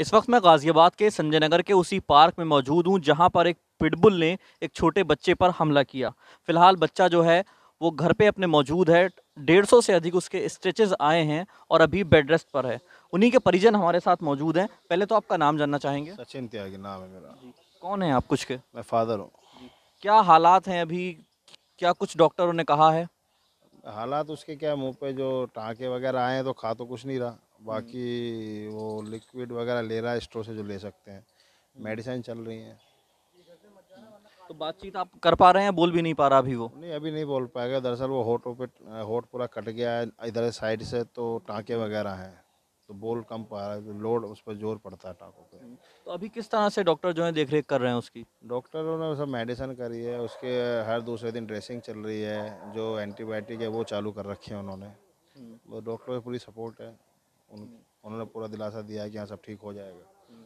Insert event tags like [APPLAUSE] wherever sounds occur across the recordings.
इस वक्त मैं गाजियाबाद के संजय नगर के उसी पार्क में मौजूद हूँ जहाँ पर एक पिटबुल ने एक छोटे बच्चे पर हमला किया फिलहाल बच्चा जो है वो घर पे अपने मौजूद है डेढ़ सौ से अधिक उसके स्ट्रेचेज आए हैं और अभी बेड रेस्ट पर है उन्हीं के परिजन हमारे साथ मौजूद हैं पहले तो आपका नाम जानना चाहेंगे सचिन त्यागी नाम है मेरा कौन है आप कुछ के मैं फादर हूँ क्या हालात हैं अभी क्या कुछ डॉक्टरों ने कहा है हालात उसके क्या मुंह पे जो टाँके वगैरह आए हैं तो खा तो कुछ नहीं रहा बाकी हम्म। वो लिक्विड वगैरह ले रहा है स्टोर से जो ले सकते हैं मेडिसिन हम्म। चल रही है तो बातचीत आप कर पा रहे हैं बोल भी नहीं पा रहा अभी वो नहीं अभी नहीं बोल पाएगा दरअसल वो होटो पे होट पूरा कट गया है इधर साइड से तो टाँके वगैरह हैं तो बोल कम पा रहा है तो लोड उस पर जोर पड़ता है टाँकों पर हम्म। तो अभी किस तरह से डॉक्टर जो है देख रेख कर रहे हैं उसकी डॉक्टरों ने सब मेडिसिन करी है उसके हर दूसरे दिन ड्रेसिंग चल रही है जो एंटीबायोटिक है वो चालू कर रखी है उन्होंने वो डॉक्टरों की पूरी सपोर्ट है उन उन्होंने पूरा दिलासा दिया है कि हाँ सब ठीक हो जाएगा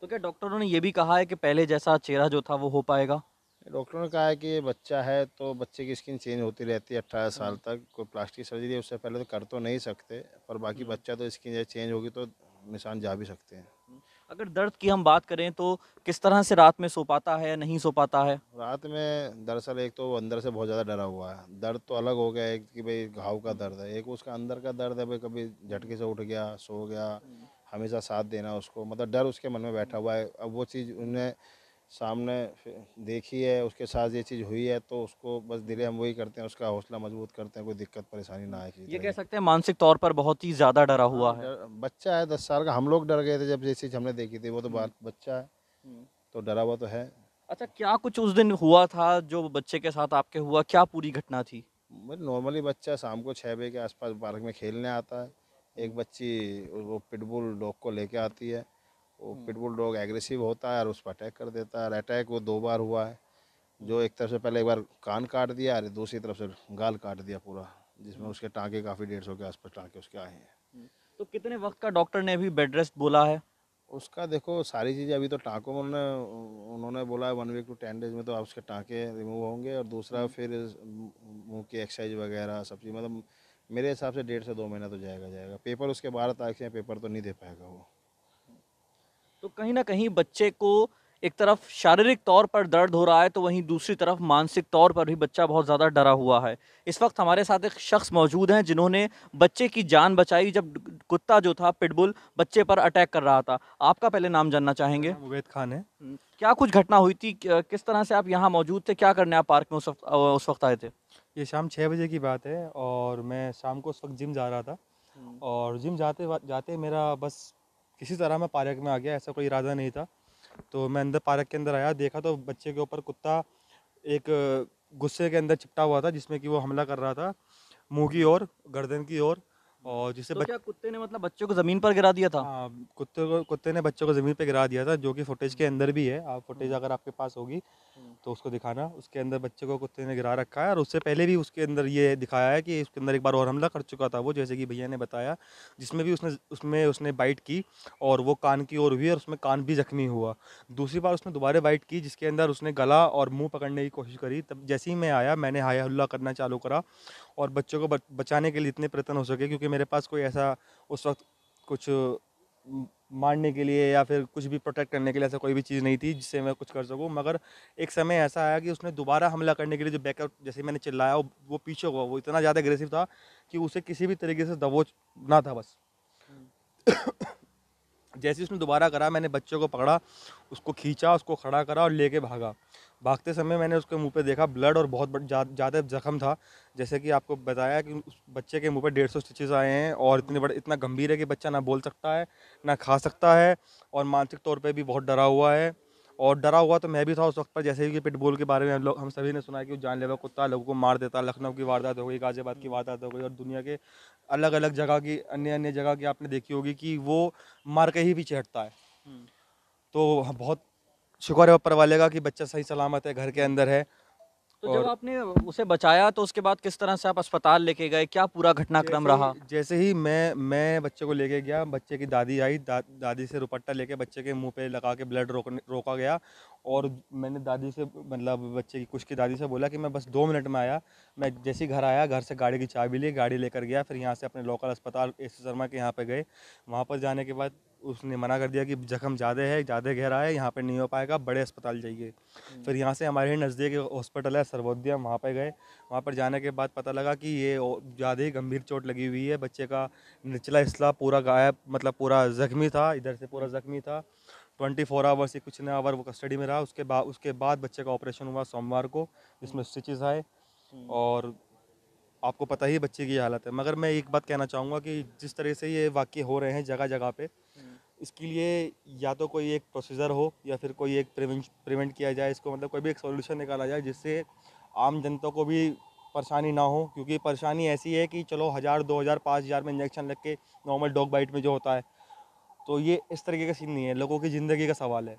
तो क्या डॉक्टरों ने यह भी कहा है कि पहले जैसा चेहरा जो था वो हो पाएगा डॉक्टरों ने कहा है कि ये बच्चा है तो बच्चे की स्किन चेंज होती रहती है अट्ठारह साल हम्म। तक कोई प्लास्टिक सर्जरी उससे पहले तो कर तो नहीं सकते पर बाकी हम्म। बच्चा तो स्किन चेंज होगी तो निशान जा भी सकते हैं अगर दर्द की हम बात करें तो किस तरह से रात में सो पाता है नहीं सो पाता है रात में दरअसल एक तो अंदर से बहुत ज़्यादा डरा हुआ है दर्द तो अलग हो गया एक कि भाई घाव का दर्द है एक उसका अंदर का दर्द है भाई कभी झटके से उठ गया सो गया हम्म। हमेशा साथ देना उसको मतलब डर उसके मन में बैठा हुआ है अब वो चीज़ उन्हें सामने देखी है उसके साथ ये चीज़ हुई है तो उसको बस दिले हम वही करते हैं उसका हौसला मजबूत करते हैं कोई दिक्कत परेशानी ना आए ये कह सकते हैं मानसिक तौर पर बहुत ही ज़्यादा डरा हाँ, हुआ है बच्चा है दस साल का हम लोग डर गए थे जब ये चीज़ हमने देखी थी वो तो हम्म। बात बच्चा है हम्म। तो डरा हुआ तो है अच्छा क्या कुछ उस दिन हुआ था जो बच्चे के साथ आपके हुआ क्या पूरी घटना थी नॉर्मली बच्चा शाम को छः बजे के आसपास पार्क में खेलने आता है एक बच्ची वो पिटबुल डॉग को लेके आती है वो पिटबुल डॉग एग्रेसिव होता है और उस पर अटैक कर देता है और अटैक वो दो बार हुआ है जो हम्म। एक तरफ से पहले एक बार कान काट दिया और दूसरी तरफ से गाल काट दिया पूरा जिसमें हम्म। उसके टाँके काफ़ी डेढ़ सौ के आसपास टाँके उसके आए हैं हम्म। तो कितने वक्त का डॉक्टर ने अभी बेड रेस्ट बोला है उसका देखो सारी चीज़ें अभी तो टाँकों में उन्होंने उन्होंने बोला है one week to ten days में तो आप उसके टाँके रिमूव होंगे और दूसरा फिर मुंह की एक्सरसाइज वगैरह सब चीज़ मतलब मेरे हिसाब से डेढ़ से दो महीना तो जाएगा जाएगा पेपर उसके बारह तारीख से पेपर तो नहीं दे पाएगा वो तो कहीं ना कहीं बच्चे को एक तरफ शारीरिक तौर पर दर्द हो रहा है तो वहीं दूसरी तरफ मानसिक तौर पर भी बच्चा बहुत ज़्यादा डरा हुआ है इस वक्त हमारे साथ एक शख्स मौजूद हैं जिन्होंने बच्चे की जान बचाई जब कुत्ता जो था पिटबुल बच्चे पर अटैक कर रहा था आपका पहले नाम जानना चाहेंगे उबैद खान है हम्म, क्या कुछ घटना हुई थी किस तरह से आप यहाँ मौजूद थे क्या करने आप पार्क में उस वक्त उस वक्त आए थे ये शाम छः बजे की बात है और मैं शाम को उस वक्त जिम जा रहा था हम्म। और जिम जाते जाते मेरा बस किसी तरह मैं पार्क में आ गया ऐसा कोई इरादा नहीं था तो मैं अंदर पार्क के अंदर आया देखा तो बच्चे के ऊपर कुत्ता एक गुस्से के अंदर चिपटा हुआ था जिसमें कि वो हमला कर रहा था मुँह की ओर गर्दन की ओर और जिससे तो बच... क्या कुत्ते ने मतलब बच्चों को ज़मीन पर गिरा दिया था हाँ, कुत्ते को कुत्ते ने बच्चों को ज़मीन पर गिरा दिया था जो कि फुटेज के अंदर भी है आप फुटेज हम्म। अगर आपके पास होगी हम्म। तो उसको दिखाना उसके अंदर बच्चे को कुत्ते ने गिरा रखा है और उससे पहले भी उसके अंदर ये दिखाया है कि उसके अंदर एक बार और हमला कर चुका था वो जैसे कि भैया ने बताया जिसमें भी उसने उसमें उसने बाइट की और वो कान की ओर हुई और उसमें कान भी जख्मी हुआ दूसरी बार उसने दोबारा बाइट की जिसके अंदर उसने गला और मुँह पकड़ने की कोशिश करी तब जैसे ही मैं आया मैंने हाया हल्ला करना चालू करा और बच्चों को बचाने के लिए इतने प्रयत्न हो सके क्योंकि क्योंकि मेरे पास कोई ऐसा उस वक्त कुछ मारने के लिए या फिर कुछ भी प्रोटेक्ट करने के लिए ऐसा कोई भी चीज़ नहीं थी जिससे मैं कुछ कर सकूँ मगर एक समय ऐसा आया कि उसने दोबारा हमला करने के लिए जो बैकअप जैसे मैंने चिल्लाया वो पीछे हुआ वो इतना ज़्यादा अग्रेसिव था कि उसे किसी भी तरीके से दबोच ना था बस [COUGHS] जैसे उसने दोबारा करा मैंने बच्चे को पकड़ा उसको खींचा उसको खड़ा करा और लेके भागा भागते समय मैंने उसके मुंह पे देखा ब्लड और बहुत ज़्यादा जख्म था जैसे कि आपको बताया कि उस बच्चे के मुंह पे डेढ़ सौ स्टिचेज़ आए हैं और इतने बड़े इतना गंभीर है कि बच्चा ना बोल सकता है ना खा सकता है और मानसिक तौर पर भी बहुत डरा हुआ है और डरा हुआ तो मैं भी था उस वक्त पर जैसे कि पिटबुल के बारे में हम लोग हम सभी ने सुना कि वो जानलेवा कुत्ता लोगों को मार देता लखनऊ की वारदात हो गई गाज़ियाबाद की वारदात हो गई और दुनिया के अलग अलग जगह की अन्य अन्य जगह की आपने देखी होगी कि वो मार के ही भी हटता है हम्म। तो बहुत शुक्र है ऊपर वाले का कि बच्चा सही सलामत है घर के अंदर है तो जब आपने उसे बचाया तो उसके बाद किस तरह से आप अस्पताल लेके गए क्या पूरा घटनाक्रम रहा जैसे ही मैं मैं बच्चे को लेके गया बच्चे की दादी आई दा, दादी से रुपट्टा लेके बच्चे के मुंह पे लगा के ब्लड रोक रोका गया और मैंने दादी से मतलब बच्चे की कुछ की दादी से बोला कि मैं बस दो मिनट में आया मैं जैसे ही घर आया घर से गाड़ी की चाबी ली गाड़ी लेकर गया फिर यहाँ से अपने लोकल अस्पताल एस शर्मा के यहाँ पर गए वहाँ पर जाने के बाद उसने मना कर दिया कि जख्म ज़्यादा है ज़्यादा गहरा है यहाँ पर नहीं हो पाएगा बड़े अस्पताल जाइए हम्म। फिर यहाँ से हमारे नज़दीक हॉस्पिटल है सर्वोदय वहाँ पर गए वहाँ पर जाने के बाद पता लगा कि ये ज़्यादा ही गंभीर चोट लगी हुई है बच्चे का निचला हिस्सा पूरा गायब मतलब पूरा जख्मी था इधर से पूरा जख्मी था ट्वेंटी फोर आवर्स या कुछ ना आवर वो कस्टडी में रहा उसके बाद उसके बाद बच्चे का ऑपरेशन हुआ सोमवार को जिसमें हम्म। स्टिचेस आए हम्म। और आपको पता ही बच्चे की हालत है मगर मैं एक बात कहना चाहूँगा कि जिस तरह से ये वाक्य हो रहे हैं जगह जगह पे इसके लिए या तो कोई एक प्रोसीजर हो या फिर कोई एक प्रिवेंट किया जाए इसको मतलब कोई भी एक सोल्यूशन निकाला जाए जिससे आम जनता को भी परेशानी ना हो क्योंकि परेशानी ऐसी है कि चलो हज़ार दो हज़ार पाँच हज़ार में इंजेक्शन लग के नॉर्मल डॉग बाइट में जो होता है तो ये इस तरीके का सीन नहीं है लोगों की ज़िंदगी का सवाल है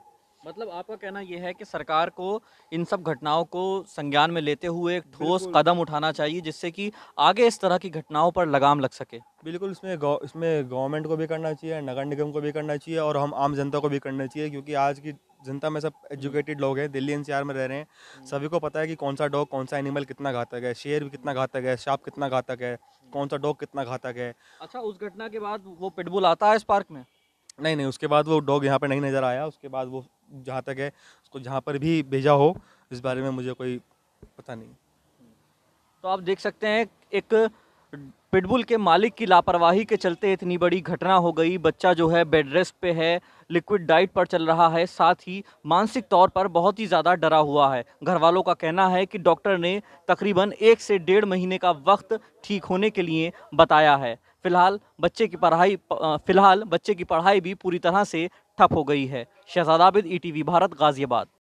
मतलब आपका कहना यह है कि सरकार को इन सब घटनाओं को संज्ञान में लेते हुए एक ठोस कदम उठाना चाहिए जिससे कि आगे इस तरह की घटनाओं पर लगाम लग सके बिल्कुल इसमें इसमें गवर्नमेंट को भी करना चाहिए नगर निगम को भी करना चाहिए और हम आम जनता को भी करना चाहिए क्योंकि आज की जनता में सब एजुकेटेड लोग हैं दिल्ली एनसीआर में रह रहे हैं हम्म। सभी को पता है कि कौन सा डॉग कौन सा एनिमल कितना घातक है शेर भी कितना घातक है शाप कितना घातक है हम्म। कौन सा डॉग कितना घातक है अच्छा उस घटना के बाद वो पिटबुल आता है इस पार्क में नहीं नहीं उसके बाद वो डॉग यहाँ पे नहीं नज़र आया उसके बाद वो जहाँ तक है उसको जहाँ पर भी भेजा हो इस बारे में मुझे कोई पता नहीं तो आप देख सकते हैं एक पिटबुल के मालिक की लापरवाही के चलते इतनी बड़ी घटना हो गई बच्चा जो है बेड रेस्ट पे है लिक्विड डाइट पर चल रहा है साथ ही मानसिक तौर पर बहुत ही ज़्यादा डरा हुआ है घर वालों का कहना है कि डॉक्टर ने तकरीबन एक से डेढ़ महीने का वक्त ठीक होने के लिए बताया है फिलहाल बच्चे की पढ़ाई फिलहाल बच्चे की पढ़ाई भी पूरी तरह से ठप हो गई है शहजादाबिद आबिद e ई भारत गाज़ियाबाद